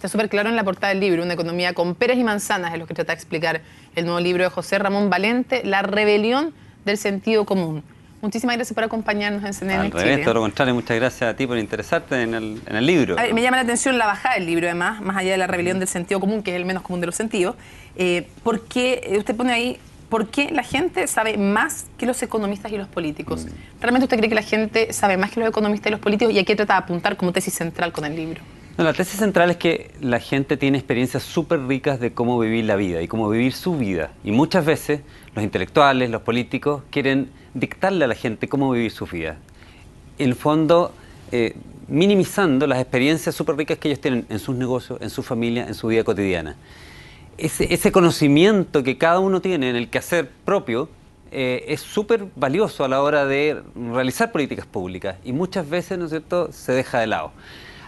Está súper claro en la portada del libro, Una economía con peras y manzanas, es lo que trata de explicar el nuevo libro de José Ramón Valente, La rebelión del sentido común. Muchísimas gracias por acompañarnos en CNN Al revés, todo lo contrario, muchas gracias a ti por interesarte en el, libro. me llama la atención la bajada del libro, además, más allá de la rebelión del sentido común, que es el menos común de los sentidos, eh, porque eh, usted pone ahí, ¿por qué la gente sabe más que los economistas y los políticos? Mm. ¿Realmente usted cree que la gente sabe más que los economistas y los políticos? ¿Y a qué trata de apuntar como tesis central con el libro? la tesis central es que la gente tiene experiencias súper ricas de cómo vivir la vida y cómo vivir su vida. Y muchas veces los intelectuales, los políticos, quieren dictarle a la gente cómo vivir su vida. En el fondo, eh, minimizando las experiencias súper ricas que ellos tienen en sus negocios, en su familia, en su vida cotidiana. Ese, conocimiento que cada uno tiene en el quehacer propio eh, es súper valioso a la hora de realizar políticas públicas y muchas veces, ¿no es cierto?, se deja de lado.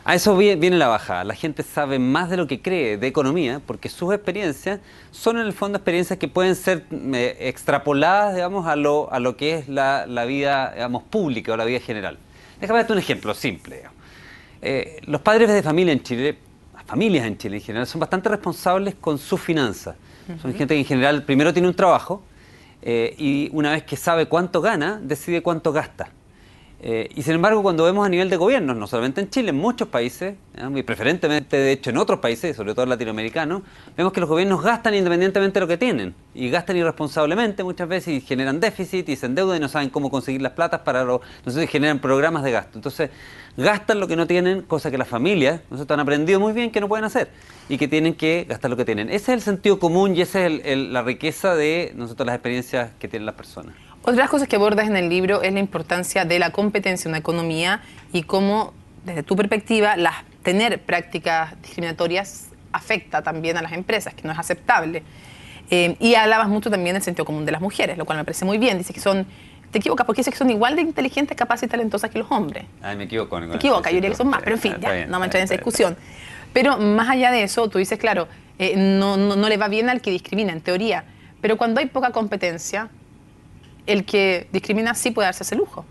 A eso viene la bajada. La gente sabe más de lo que cree de economía porque sus experiencias son en el fondo experiencias que pueden ser mm, eh, extrapoladas, digamos, a lo, a lo que es la, vida, digamos, pública o la vida general. Déjame darte un ejemplo simple. Eh, los padres de familia en Chile, las familias en Chile en general, son bastante responsables con sus finanzas. Son gente que en general primero tiene un trabajo eh, y una vez que sabe cuánto gana, decide cuánto gasta. Eh, y sin embargo, cuando vemos a nivel de gobiernos, no solamente en Chile, en muchos países, ¿eh? y preferentemente de hecho en otros países, sobre todo latinoamericanos, vemos que los gobiernos gastan independientemente de lo que tienen, y gastan irresponsablemente muchas veces, y generan déficit, y se endeudan, y no saben cómo conseguir las platas para los... Entonces generan programas de gasto. Entonces gastan lo que no tienen, cosa que las familias, nosotros han aprendido muy bien que no pueden hacer, y que tienen que gastar lo que tienen. Ese es el sentido común y esa es la riqueza de nosotros las experiencias que tienen las personas. Otra de las cosas que abordas en el libro es la importancia de la competencia en la economía y cómo, desde tu perspectiva, las, tener prácticas discriminatorias afecta también a las empresas, que no es aceptable. Eh, y alabas mucho también el sentido común de las mujeres, lo cual me parece muy bien. Dices que son te equivocas porque dices que son igual de inteligentes, capaces y talentosas que los hombres. Ay, me equivoco. Te equivocas, yo diría que son más, pero en fin, ya, no me en esa discusión. Pero más allá de eso, tú dices, claro, eh, no, no, le va bien al que discrimina, en teoría. Pero cuando hay poca competencia, el que discrimina sí puede darse ese lujo.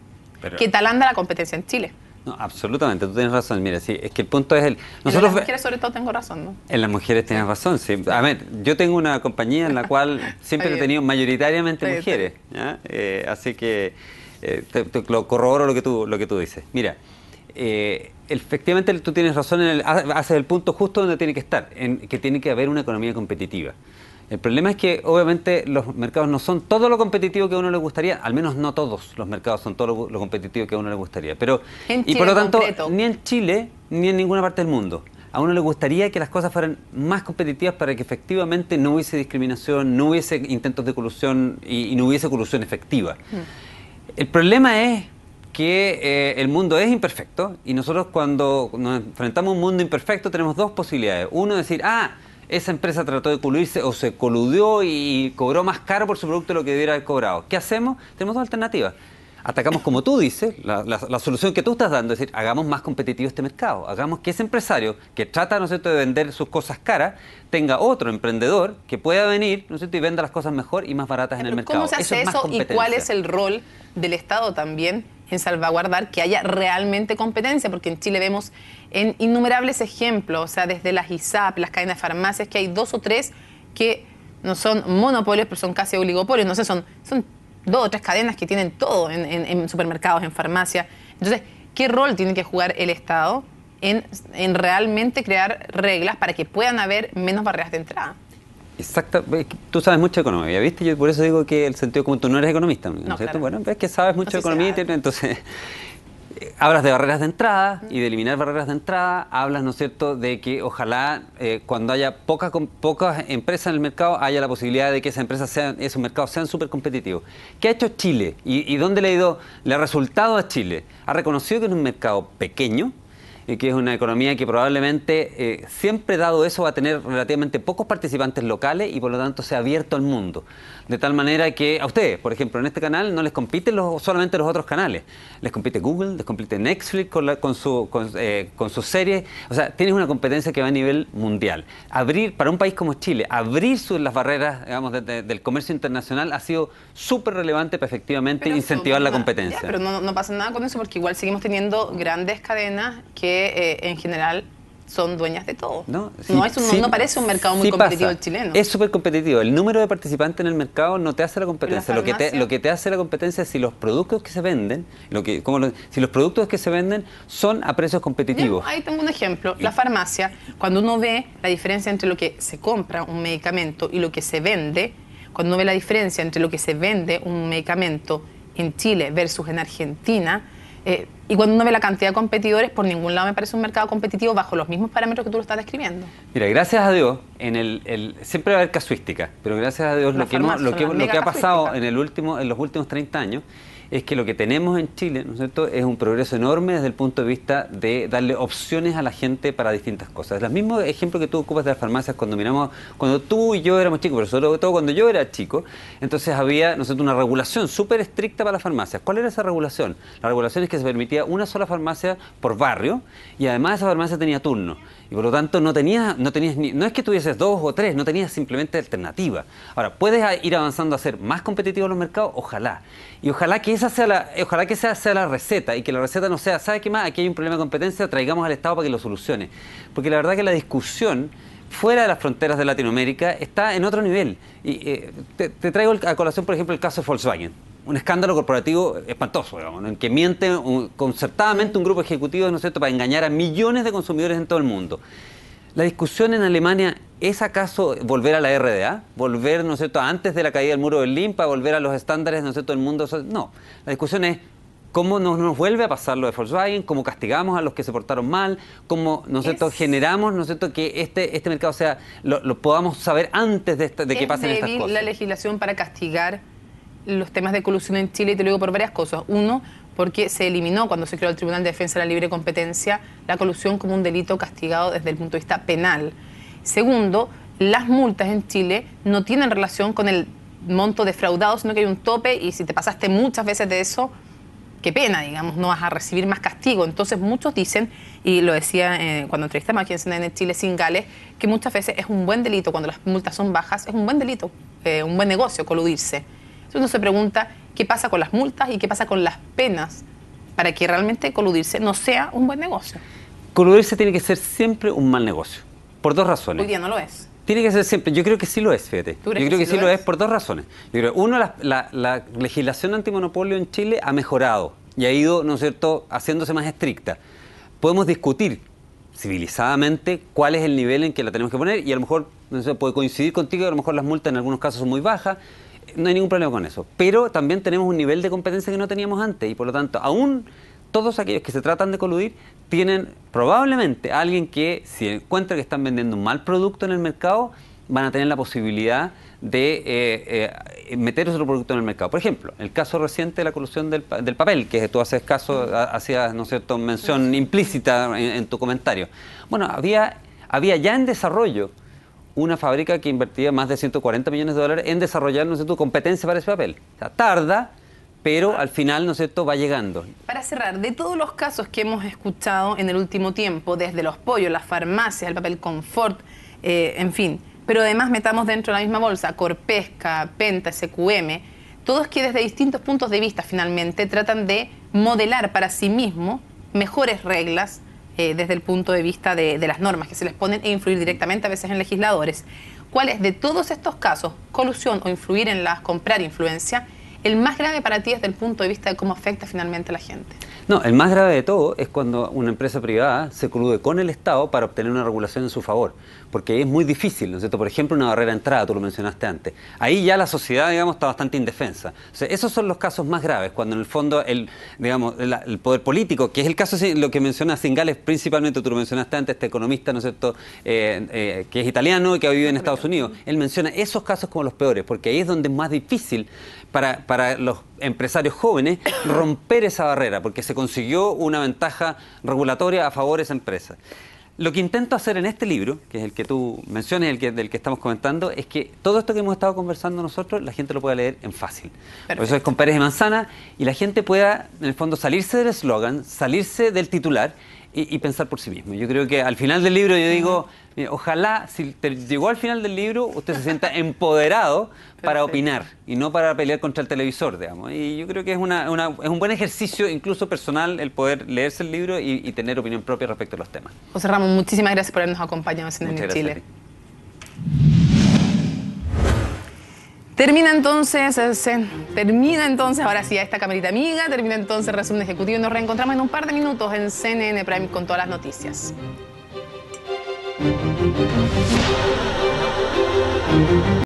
que tal anda la competencia en Chile. No, absolutamente, tú tienes razón. Mira, es que el punto es el. en las mujeres, sobre todo, tengo razón, ¿no? En las mujeres tienes razón, sí. A ver, yo tengo una compañía en la cual siempre he tenido mayoritariamente mujeres. Eh, así que eh, lo corroboro lo que tú, lo que tú dices. Mira. Eh, efectivamente tú tienes razón, en haces el punto justo donde tiene que estar, en que tiene que haber una economía competitiva. El problema es que obviamente los mercados no son todo lo competitivo que a uno le gustaría, al menos no todos los mercados son todo lo, competitivos competitivo que a uno le gustaría. Pero, y por lo tanto, ni en Chile ni en ninguna parte del mundo. A uno le gustaría que las cosas fueran más competitivas para que efectivamente no hubiese discriminación, no hubiese intentos de colusión y, no hubiese colusión efectiva. Mm. El problema es que eh, el mundo es imperfecto y nosotros cuando nos enfrentamos a un mundo imperfecto tenemos dos posibilidades. Uno, decir, ah, esa empresa trató de coludirse o se coludió y cobró más caro por su producto de lo que debiera haber cobrado. ¿Qué hacemos? Tenemos dos alternativas. Atacamos como tú dices, la, solución que tú estás dando, es decir, hagamos más competitivo este mercado, hagamos que ese empresario que trata ¿no de vender sus cosas caras, tenga otro emprendedor que pueda venir ¿no es y venda las cosas mejor y más baratas en el mercado. ¿Cómo se hace eso, y cuál es el rol del Estado también en salvaguardar que haya realmente competencia, porque en Chile vemos en innumerables ejemplos, o sea, desde las ISAP, las cadenas de farmacias, que hay dos o tres que no son monopolios, pero son casi oligopolios, no sé, son, son dos o tres cadenas que tienen todo en, supermercados, en farmacias. Entonces, ¿qué rol tiene que jugar el Estado en realmente crear reglas para que puedan haber menos barreras de entrada? Exacto, tú sabes mucho de economía, ¿viste? Yo por eso digo que el sentido común, tú no eres economista, ¿no, es cierto? Claro. Bueno, es que sabes mucho de economía, entonces eh, hablas de barreras de entrada y de eliminar barreras de entrada, hablas, ¿no es cierto?, de que ojalá eh, cuando haya pocas pocas empresas en el mercado haya la posibilidad de que esas empresas sean, esos mercados sean súper competitivos. ¿Qué ha hecho Chile? ¿Y, ¿Y, dónde le ha ido? Le ha resultado a Chile. Ha reconocido que es un mercado pequeño, y que es una economía que probablemente, eh, siempre dado eso, va a tener relativamente pocos participantes locales y por lo tanto se ha abierto al mundo. De tal manera que a ustedes, por ejemplo, en este canal no les compiten los, solamente los otros canales, les compite Google, les compite Netflix con, con, su, eh, con, sus series, o sea, tienes una competencia que va a nivel mundial. Abrir, para un país como Chile, abrir las barreras digamos, del comercio internacional ha sido súper relevante para efectivamente incentivar la competencia. pero no pasa nada con eso porque igual seguimos teniendo grandes cadenas que eh, en general son dueñas de todo. No, parece un mercado muy competitivo el chileno. Es súper competitivo. El número de participantes en el mercado no te hace la competencia. lo, que te, lo que te hace la competencia es si los productos que se venden, lo que, si los productos que se venden son a precios competitivos. ahí tengo un ejemplo. La farmacia, cuando uno ve la diferencia entre lo que se compra un medicamento y lo que se vende, cuando uno ve la diferencia entre lo que se vende un medicamento en Chile versus en Argentina, eh, y cuando uno ve la cantidad de competidores, por ningún lado me parece un mercado competitivo bajo los mismos parámetros que tú lo estás describiendo. Mira, gracias a Dios, en el, siempre va a haber casuística, pero gracias a Dios lo que, ha pasado en, en los últimos 30 años es que lo que tenemos en Chile, ¿no es cierto?, es un progreso enorme desde el punto de vista de darle opciones a la gente para distintas cosas. El mismo ejemplo que tú ocupas de las farmacias cuando miramos, cuando tú y yo éramos chicos, pero sobre todo cuando yo era chico, entonces había, ¿no una regulación súper estricta para las farmacias. ¿Cuál era esa regulación? La regulación es que se permitía una sola farmacia por barrio y además esa farmacia tenía turno. Y por lo tanto no tenías, no tenías ni, no es que tuvieses dos o tres, no tenías simplemente alternativa. Ahora, ¿puedes ir avanzando a ser más competitivo en los mercados? Ojalá. Y ojalá que eh, ojalá que sea la receta y que la receta no sea, ¿sabe qué más? Aquí hay un problema de competencia, traigamos al Estado para que lo solucione. Porque la verdad que la discusión fuera de las fronteras de Latinoamérica está en otro nivel. Eh, te, traigo a colación, por ejemplo, el caso de Volkswagen. Un escándalo corporativo espantoso, digamos, en que miente concertadamente un grupo ejecutivo, ¿no para engañar a millones de consumidores en todo el mundo. La discusión en Alemania ¿Es acaso volver a la RDA? ¿Volver, no cierto, antes de la caída del muro de Berlín volver a los estándares, no es cierto, del mundo? No. La discusión es cómo nos, nos, vuelve a pasar lo de Volkswagen, cómo castigamos a los que se portaron mal, cómo, ¿no generamos, ¿no que este, este mercado sea, lo, podamos saber antes de, de que pasen estas cosas. la legislación para castigar los temas de colusión en Chile y te lo digo por varias cosas. Uno, porque se eliminó cuando se creó el Tribunal de Defensa de la Libre Competencia la colusión como un delito castigado desde el punto de vista penal. Segundo, las multas en Chile no tienen relación con el monto defraudado, sino que hay un tope y si te pasaste muchas veces de eso, qué pena, digamos, no vas a recibir más castigo. Entonces muchos dicen, y lo decía eh, cuando entrevistamos aquí en Chile sin Gales, que muchas veces es un buen delito, cuando las multas son bajas, es un buen delito, eh, un buen negocio coludirse. Entonces uno se pregunta, qué pasa con las multas y qué pasa con las penas para que realmente coludirse no sea un buen negocio. Coludirse tiene que ser siempre un mal negocio, por dos razones. Hoy día no lo es. Tiene que ser siempre, yo creo que sí lo es, fíjate. Yo creo que, sí lo es? por dos razones. uno, la, legislación antimonopolio en Chile ha mejorado y ha ido, ¿no es cierto?, haciéndose más estricta. Podemos discutir civilizadamente cuál es el nivel en que la tenemos que poner y a lo mejor no sé, puede coincidir contigo, a lo mejor las multas en algunos casos son muy bajas, no hay ningún problema con eso. Pero también tenemos un nivel de competencia que no teníamos antes y por lo tanto, aún todos aquellos que se tratan de coludir tienen probablemente alguien que, si encuentra que están vendiendo un mal producto en el mercado, van a tener la posibilidad de eh, eh, meter otro producto en el mercado. Por ejemplo, el caso reciente de la colusión del, del papel, que tú haces caso, hacías, ¿no cierto?, mención implícita en, en tu comentario. Bueno, había, había ya en desarrollo una fábrica que invertía más de 140 millones de dólares en desarrollar ¿no competencia para ese papel. tarda, pero al final, ¿no sé va llegando. Para cerrar, de todos los casos que hemos escuchado en el último tiempo, desde los pollos, la farmacia, el papel confort, eh, en fin, pero además metamos dentro de la misma bolsa Corpesca, Penta, SQM, todos que desde distintos puntos de vista finalmente tratan de modelar para sí mismo mejores reglas, eh, desde el punto de vista de, de, las normas que se les ponen e influir directamente a veces en legisladores. ¿Cuál es de todos estos casos, colusión o influir en las, comprar influencia, el más grave para ti desde el punto de vista de cómo afecta finalmente a la gente? No, el más grave de todo es cuando una empresa privada se colude con el Estado para obtener una regulación en su favor, porque es muy difícil, ¿no es cierto? Por ejemplo, una barrera de entrada, tú lo mencionaste antes. Ahí ya la sociedad, digamos, está bastante indefensa. esos son los casos más graves, cuando en el fondo el, digamos, el, poder político, que es el caso, lo que menciona Singales principalmente, tú lo mencionaste antes, este economista, ¿no es cierto?, eh, eh, que es italiano y que ha vivido en Estados Unidos, él menciona esos casos como los peores, porque ahí es donde es más difícil para, para los empresarios jóvenes romper esa barrera, porque se consiguió una ventaja regulatoria a favor de esa empresa. Lo que intento hacer en este libro, que es el que tú mencionas, el que, del que estamos comentando, es que todo esto que hemos estado conversando nosotros, la gente lo pueda leer en fácil. Por eso es con Pérez de Manzana, y la gente pueda, en el fondo, salirse del eslogan, salirse del titular y, pensar por sí mismo. Yo creo que al final del libro yo digo, eh, ojalá si te llegó al final del libro usted se sienta empoderado para opinar y no para pelear contra el televisor, digamos. Y yo creo que es, una, es un buen ejercicio, incluso personal, el poder leerse el libro y, tener opinión propia respecto a los temas. José Ramón, muchísimas gracias por habernos acompañado en Chile. Termina entonces, eh, termina entonces, ahora sí, a esta camarita amiga, termina entonces el resumen ejecutivo y nos reencontramos en un par de minutos en CNN Prime con todas las noticias.